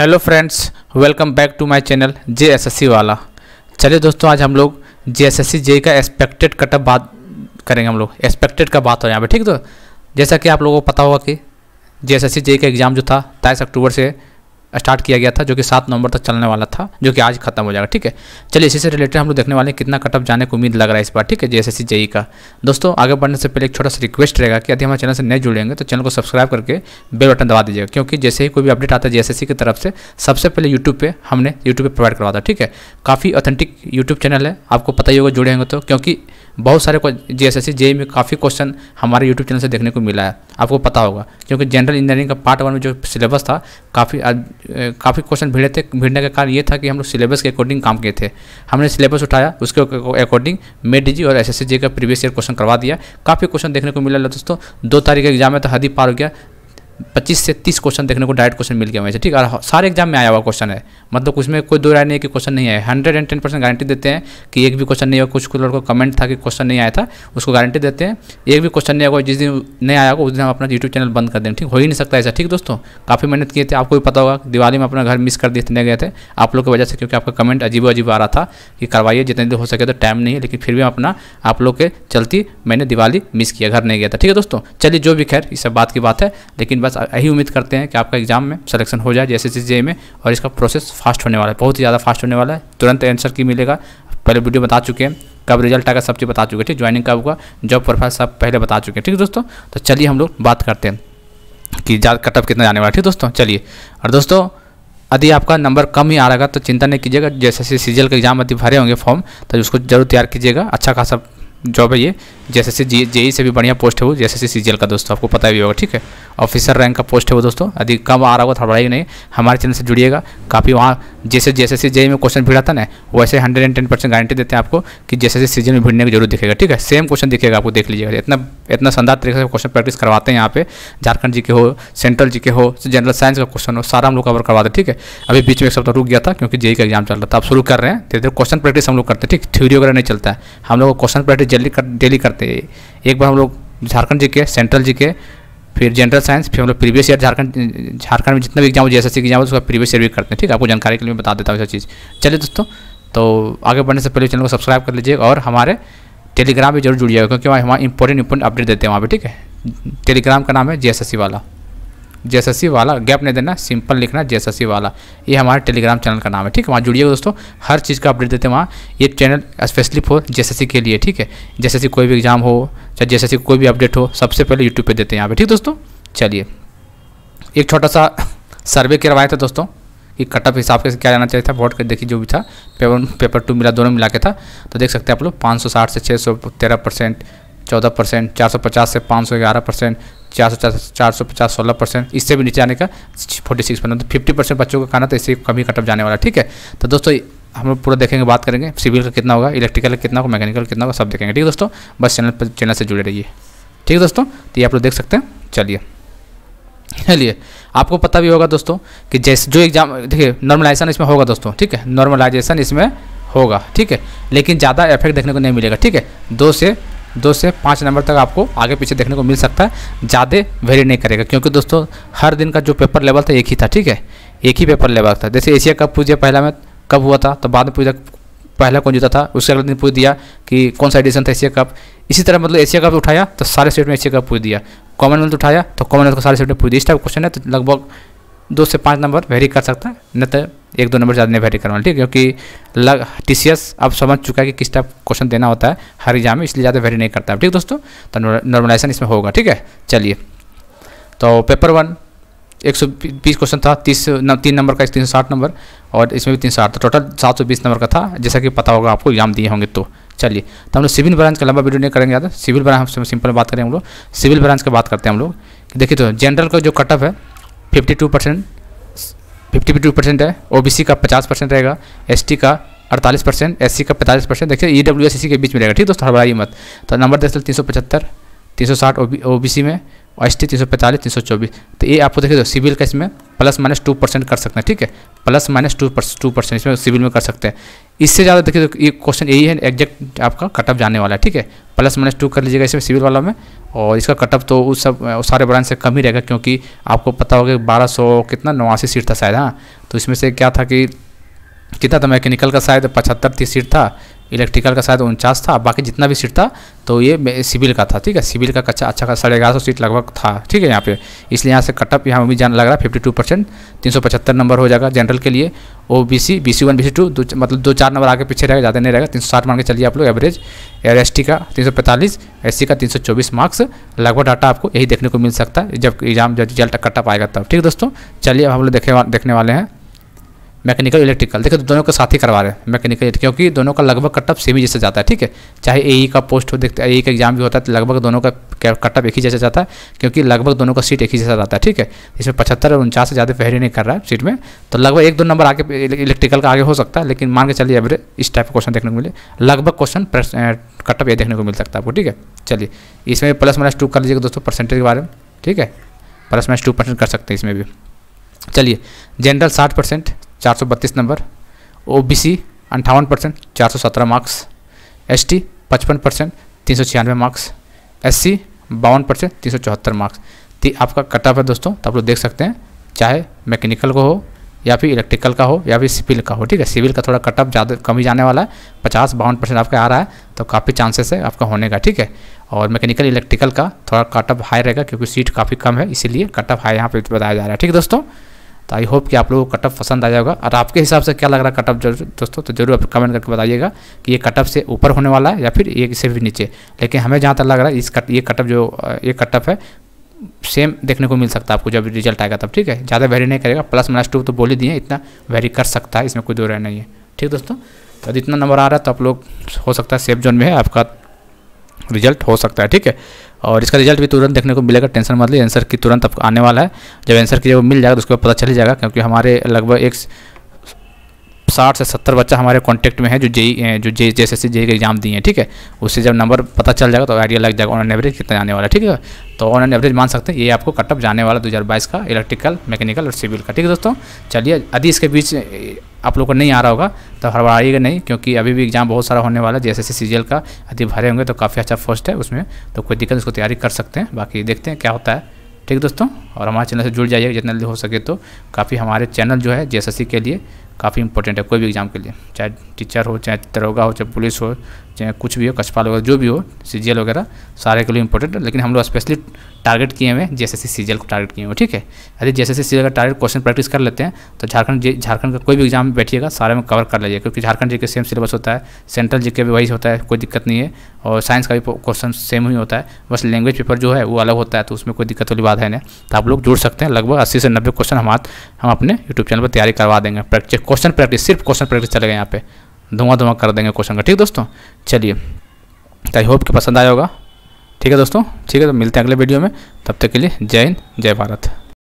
hello friends welcome back to my channel J S S C वाला चलिए दोस्तों आज हम लोग जे एस एस सी जे का एक्सपेक्टेड कटअप बात करेंगे हम लोग एक्सपेक्टेड का बात हो यहाँ पे ठीक तो जैसा कि आप लोगों को पता होगा कि जे एस एस सी जे का एग्ज़ाम जो था तेईस अक्टूबर से स्टार्ट किया गया था जो कि सात नवंबर तक चलने वाला था जो कि आज खत्म हो जाएगा ठीक है चलिए इसी से रिलेटेड हम लोग देखने वाले हैं कितना कटअप जाने को उम्मीद लग रहा है इस बार ठीक है जेएसएससी जेई e का दोस्तों आगे बढ़ने से पहले एक छोटा सा रिक्वेस्ट रहेगा कि यदि हमारे चैनल से नए जुड़ेंगे तो चैनल को सब्सक्राइब करके बेल बटन दबा दीजिएगा क्योंकि जैसे ही कोई भी अपडेट आता है जे की तरफ से सबसे पहले यूट्यूब पर हमने यूट्यूब पर प्रोवाइड करवा था ठीक है काफ़ी ऑथेंटिक यूट्यूब चैनल है आपको पता ही होगा जुड़े होंगे तो क्योंकि बहुत सारे जे एस एस सी में काफ़ी क्वेश्चन हमारे यूट्यूब चैनल से देखने को मिला है आपको पता होगा क्योंकि जनरल इंजीनियरिंग का पार्ट वन में जो सिलेबस था काफ़ी काफ़ी क्वेश्चन भिड़े थे भिड़ने का कारण ये था कि हम लोग सिलेबस के अकॉर्डिंग काम किए थे हमने सिलेबस उठाया उसके अकॉर्डिंग मेड डी और एस एस सी का प्रीवियस ईयर क्वेश्चन करवा दिया काफ़ी क्वेश्चन देखने को मिला दोस्तों दो तारीख का एग्जाम है तो हद ही पार हो गया 25 से 30 क्वेश्चन देखने को डायरेक्ट क्वेश्चन मिल गया वैसे ठीक है सारे एग्जाम में आया हुआ क्वेश्चन है मतलब उसमें कोई दो राय नहीं है कि क्वेश्चन नहीं आया hundred and ten percent guarantee देते हैं कि एक भी क्वेश्चन नहीं होगा कुछ कुछ लोगों को कमेंट था कि क्वेश्चन नहीं आया था उसको गारंटी देते हैं एक भी क्वेश्चन नहीं होगा जिस दिन नहीं आया होगा उस दिन हम अपना यूट्यूब चैनल बंद कर देंगे ठीक हो ही नहीं सकता ऐसा ठीक दोस्तों काफ़ी मेहनत किए थे आपको भी पता होगा दिवाली में अपना घर मिस कर दिए गए थे आप लोग की वजह से क्योंकि आपका कमेंट अजीब अजीब आ रहा था कि करवाइए जितने दिन हो सके तो टाइम नहीं है लेकिन फिर भी अपना आप लोग के चलती मैंने दिवाली मिस किया घर नहीं गया था ठीक है दोस्तों चलिए जो भी खैर इस सब बात की बात है लेकिन बस यही उम्मीद करते हैं कि आपका एग्जाम में सिलेक्शन हो जाए जैसे जे में और इसका प्रोसेस फास्ट होने वाला है बहुत ही ज़्यादा फास्ट होने वाला है तुरंत आंसर की मिलेगा पहले वीडियो बता चुके हैं कब रिजल्ट आएगा सब चीज़ बता चुके हैं ठीक ज्वाइनिंग कब होगा जॉब प्रोफाइल सब पहले बता चुके हैं ठीक है दोस्तों तो चलिए हम लोग बात करते हैं कि कटअप कितना जाने वाला ठीक दोस्तों चलिए और दोस्तों यदि आपका नंबर कम ही आ रहा है तो चिंता नहीं कीजिएगा जैसे जैसे सीजल का एग्जाम यदि भरे होंगे फॉर्म तो उसको जरूर तैयार कीजिएगा अच्छा खासा जॉब है ये जैसे जे जेई e से भी बढ़िया पोस्ट है वो जैसे सी सीजीएल का दोस्तों आपको पता भी होगा ठीक है ऑफिसर रैंक का पोस्ट है वो दोस्तों यदि कम आ रहा होगा थोड़ा ही नहीं हमारे चैनल से जुड़िएगा काफ़ी वहाँ जैसे जैसे सी जेई e में क्वेश्चन भिड़ाता ना वैसे hundred and ten percent guarantee देते हैं आपको कि जैसे जैसे सीजन में भिड़ने की जरूरत दिखेगा ठीक है सेम क्वेश्चन दिखेगा आपको देख लीजिएगा इतना इतना शानदार तरीके से क्वेश्चन प्रैक्टिस करवाते हैं यहाँ पे झारखंड जी के हो सेंट्रल जी के हो जनरल तो साइंस का क्वेश्चन हो सारा हम लोग कवर करवाते हैं ठीक है अभी बीच में एक सप्ताह रुक गया था क्योंकि जेई e का एग्जाम चल रहा था आप शुरू कर रहे हैं धीरे धीरे क्वेश्चन प्रैक्टिस हम लोग करते हैं ठीक थ्योरी वगैरह नहीं चलता है हम लोग क्वेश्चन प्रैक्टिस जल्दी कर डेली करते हैं एक बार हम लोग झारखंड जी के सेंट्रल जी के फिर जनरल साइंस फिर हम लोग प्रीवियस ईयर झारखंड झारखंड में जितना भी एग्जाम हो जैसे एग्जाम उसका प्रीवियस ईयर भी करते हैं ठीक है आपको जानकारी के लिए बता देता हूँ ऐसा चीज़ चलिए दोस्तों तो आगे बढ़ने से पहले चैनल को सब्सक्राइब कर लीजिए और हमारे टेलीग्राम भी जरूर जुड़िएगा क्योंकि वहाँ हम इंपॉर्टेंट इंपॉर्टेंट अपडेट देते हैं वहाँ पर ठीक है टेलीग्राम का नाम है जी वाला जेसएससी वाला गैप नहीं देना सिंपल लिखना जेसएससी वाला ये हमारे टेलीग्राम चैनल का नाम है ठीक है वहाँ जुड़िएगा दोस्तों हर चीज़ का अपडेट देते हैं वहाँ ये चैनल स्पेशली फॉर जेसएससी के लिए ठीक है सी कोई भी एग्जाम हो चाहे सी कोई भी अपडेट हो सबसे पहले यूट्यूब पर देते हैं यहाँ पर ठीक दोस्तों चलिए एक छोटा सा सर्वे करवाया था दोस्तों कि कटअप हिसाब से क्या जाना चाहिए था वोट कर देखिए जो भी था पेपर पेपर टू मिला दोनों मिला के था तो देख सकते हैं आप लोग 560 से 613 परसेंट चौदह परसेंट चार से 511 परसेंट चार सौ चार सौ पचास सोलह परसेंट इससे भी नीचे आने का forty six percent fifty percent बच्चों का खाना तो इससे कमी कटअप जाने वाला ठीक है तो दोस्तों हम लोग पूरा देखेंगे बात करेंगे सिविल का कितना होगा इलेक्ट्रिकल का कितना होगा मैकेनिकल कितना होगा सब देखेंगे ठीक है दोस्तों बस चैनल पर चैनल से जुड़े रहिए ठीक है दोस्तों तो ये आप लोग देख सकते हैं चलिए चलिए आपको पता भी होगा दोस्तों कि जैसे जो एग्जाम देखिए नॉर्मलाइजेशन इसमें होगा दोस्तों ठीक है नॉर्मलाइजेशन इसमें होगा ठीक है लेकिन ज़्यादा इफेक्ट देखने को नहीं मिलेगा ठीक है दो से दो से पाँच नंबर तक आपको आगे पीछे देखने को मिल सकता है ज़्यादा वेरी नहीं करेगा क्योंकि दोस्तों हर दिन का जो पेपर लेवल था एक ही था ठीक है एक ही पेपर लेवल था जैसे एशिया कप पूछिए पहला में कब हुआ था तो बाद में पूछा पहला कौन जीता था उसके अगले दिन पूछ दिया कि कौन सा एडिशन था एशिया कप इसी तरह मतलब एशिया कप उठाया तो सारे स्टेट में एशिया कप पूछ दिया कॉमनवेल्थ उठाया तो कॉमनवेल्थ को सारे स्टेट में पूछ दिया इस टाइप क्वेश्चन है तो लगभग दो से पाँच नंबर वेरी कर सकता है न तो एक दो नंबर ज़्यादा नहीं वेरी करवाना ठीक है क्योंकि टी सी एस अब समझ चुका है कि किस टाइप क्वेश्चन देना होता है हर एग्जाम में इसलिए ज़्यादा वेरी नहीं करता है ठीक दोस्तों तो नॉर्मलाइजेशन इसमें होगा ठीक है चलिए तो पेपर वन एक सौ बीस क्वेश्चन था तीस न, तीन नंबर का तीन सौ साठ नंबर और इसमें भी तीन सौ साठ था टोटल सात सौ बीस नंबर का था जैसा कि पता होगा आपको एग्जाम दिए होंगे तो चलिए तो हम लोग सिविल ब्रांच का लंबा वीडियो नहीं करेंगे ज़्यादा सिविल ब्रांच हम सिंपल बात करें हम लोग सिविल ब्रांच की बात करते हैं हम लोग देखिए तो जनरल का जो कटअप है fifty two percent fifty percent है ओबीसी का पचास परसेंट रहेगा एसटी का अड़तालीस परसेंट एस का पैंतालीस परसेंट देखिए ई डब्ल्यू एस के बीच में रहेगा ठीक दोस्तों हड़बड़ाइए मत तो नंबर देख सकते तीन सौ पचहत्तर तीन सौ साठ ओ बी में और एस टी तीन सौ पैंतालीस तीन सौ चौबीस तो ये आपको देखिए तो सिविल का इसमें प्लस माइनस टू परसेंट कर सकते हैं ठीक है plus minus two two percent इसमें सिविल में कर सकते हैं इससे ज़्यादा देखिए तो ये क्वेश्चन यही है एग्जैक्ट आपका कटअप जाने वाला है ठीक है प्लस माइनस टू कर लीजिएगा इसमें सिविल वाला में और इसका कटअप तो उस सब उस सारे ब्रांच से कम ही रहेगा क्योंकि आपको पता होगा कि बारह सौ कितना नवासी सीट था शायद हाँ तो इसमें से क्या था कि कितना था मैकेनिकल का शायद पचहत्तर तीस सीट था इलेक्ट्रिकल का शायद उनचास था बाकी जितना भी सीट था तो ये सिविल का था ठीक है सिविल का कच्चा अच्छा खासा साढ़े ग्यारह सौ सीट लगभग था ठीक है यहाँ पे इसलिए यहाँ से कटअप यहाँ भी जान लग रहा है फिफ्टी टू परसेंट तीन सौ पचहत्तर नंबर हो जाएगा जनरल के लिए O B C B C one B C two मतलब दो चार नंबर आगे पीछे रहेगा ज़्यादा नहीं रहेगा तीन सौ साठ मान के चलिए आप लोग एवरेज एर एस टी का तीन सौ पैंतालीस एस सी का तीन सौ चौबीस मार्क्स लगभग डाटा आपको यही देखने को मिल सकता है जब एग्जाम जब रिजल्ट कटअप आएगा तब ठीक है दोस्तों चलिए अब हम लोग देखने वाले हैं मैकेनिकल इलेक्ट्रिकल देखो दोनों का साथ ही करवा रहे हैं मैकेनिकल क्योंकि दोनों का लगभग कटअप सेम ही जैसे जाता है ठीक है चाहे ए e का पोस्ट हो देखते ए e का एग्जाम भी होता है तो लगभग दोनों का कटअप एक ही जैसा जाता है क्योंकि लगभग दोनों का सीट एक ही जैसा जाता है ठीक है इसमें पचहत्तर और उनचास से ज़्यादा पहरे नहीं कर रहा है सीट में तो लगभग एक दो नंबर आगे इलेक्ट्रिकल का आगे हो सकता है लेकिन मान के चलिए एवरेज इस टाइप का क्वेश्चन देखने को मिले लगभग क्वेश्चन कटअप ये देखने को मिल सकता है आपको ठीक है चलिए इसमें प्लस माइनस टू कर लीजिएगा दोस्तों परसेंटेज के बारे में ठीक है प्लस माइनस टू परसेंट कर सकते हैं इसमें भी चलिए जनरल साठ परसेंट चार सौ बत्तीस नंबर ओ बी सी अंठावन परसेंट चार सौ सत्रह मार्क्स एस टी पचपन परसेंट तीन सौ छियानवे मार्क्स एस सी बावन परसेंट तीन सौ चौहत्तर मार्क्स तो आपका कट ऑफ है दोस्तों तो आप लोग देख सकते हैं चाहे मैकेनिकल का हो या फिर इलेक्ट्रिकल का हो या फिर सिविल का हो ठीक है सिविल का थोड़ा कट ऑफ ज़्यादा कम ही जाने वाला है पचास बावन परसेंट आपका आ रहा है तो काफ़ी चांसेस है आपका होने का ठीक है और मैकेनिकल इलेक्ट्रिकल का थोड़ा कट ऑफ हाई रहेगा क्योंकि सीट काफ़ी कम है इसीलिए कट ऑफ हाई यहाँ पे बताया जा रहा है ठीक है दोस्तों तो आई होप कि आप लोगों को कटअप पसंद आया होगा और आपके हिसाब से क्या लग रहा है कटअप दोस्तों तो जरूर आप कमेंट करके बताइएगा कि ये कटअप से ऊपर होने वाला है या फिर ये इससे भी नीचे लेकिन हमें जहाँ तक लग रहा है इस कट ये कटअप जो ये कटअप है सेम देखने को मिल सकता है आपको जब रिजल्ट आएगा तब ठीक है ज़्यादा वेरी नहीं करेगा प्लस माइनस टू तो बोल ही दिए इतना वेरी कर सकता है इसमें कोई दो रहा नहीं है ठीक दोस्तों तो इतना नंबर आ रहा है तो आप लोग हो सकता है सेफ जोन में है आपका रिजल्ट हो सकता है ठीक है और इसका रिजल्ट भी तुरंत देखने को मिलेगा टेंशन मत लीजिए आंसर की तुरंत आपको आने वाला है जब आंसर की जब मिल जाएगा तो उसके बाद पता चल जाएगा क्योंकि हमारे लगभग एक साठ से सत्तर बच्चा हमारे कांटेक्ट में है जो जे e, जो जे जे एस जे के एग्जाम दिए हैं ठीक है उससे जब नंबर पता चल जाएगा तो आइडिया लग जाएगा ऑन एन एवरेज कितना आने वाला है ठीक है तो ऑन एन एवरेज मान सकते हैं ये आपको कटअप जाने वाला बाईस का इलेक्ट्रिकल मैकेनिकल और सिविल का ठीक है दोस्तों चलिए यदि इसके बीच आप लोग को नहीं आ रहा होगा तो हड़बड़ाइएगा नहीं क्योंकि अभी भी एग्जाम बहुत सारा होने वाला है जैसे सी का यदि भरे होंगे तो काफ़ी अच्छा फर्स्ट है उसमें तो कोई दिक्कत उसको तैयारी कर सकते हैं बाकी देखते हैं क्या होता है ठीक दोस्तों और हमारे चैनल से जुड़ जाइए जितना जल्दी हो सके तो काफ़ी हमारे चैनल जो है जे के लिए काफ़ी इंपॉर्टेंट है कोई भी एग्ज़ाम के लिए चाहे टीचर हो चाहे दरोगा हो चाहे पुलिस हो चाहे कुछ भी हो कछपाल वगैरह जो भी हो सी वगैरह सारे के लिए इंपॉर्टेंट है लेकिन हम लोग स्पेशली टारगेट किए हुए जैसे सी सी को टारगेट किए हुए ठीक है यदि जैसे एस सी का टारगेट क्वेश्चन प्रैक्टिस कर लेते हैं तो झारखंड झारखंड का कोई भी एग्जाम बैठिएगा सारे में कवर कर लीजिए क्योंकि झारखंड जी के सेम सिलेबस होता है सेंट्रल जी के भी वही होता है कोई दिक्कत नहीं है और साइंस का भी क्वेश्चन सेम ही होता है बस लैंग्वेज पेपर जो है वो अलग होता है तो उसमें कोई दिक्कत वाली बात है ना तो आप लोग जुड़ सकते हैं लगभग अस्सी से नब्बे क्वेश्चन हम हम अपने यूट्यूब चैनल पर तैयारी करवा देंगे प्रैक्टिस क्वेश्चन प्रैक्टिस सिर्फ क्वेश्चन प्रैक्टिस चलेगा यहाँ पे धुआं धुआं कर देंगे क्वेश्चन का ठीक दोस्तों चलिए तो आई होप कि पसंद आया होगा ठीक है दोस्तों ठीक है तो मिलते हैं अगले वीडियो में तब तक के लिए जय हिंद जय भारत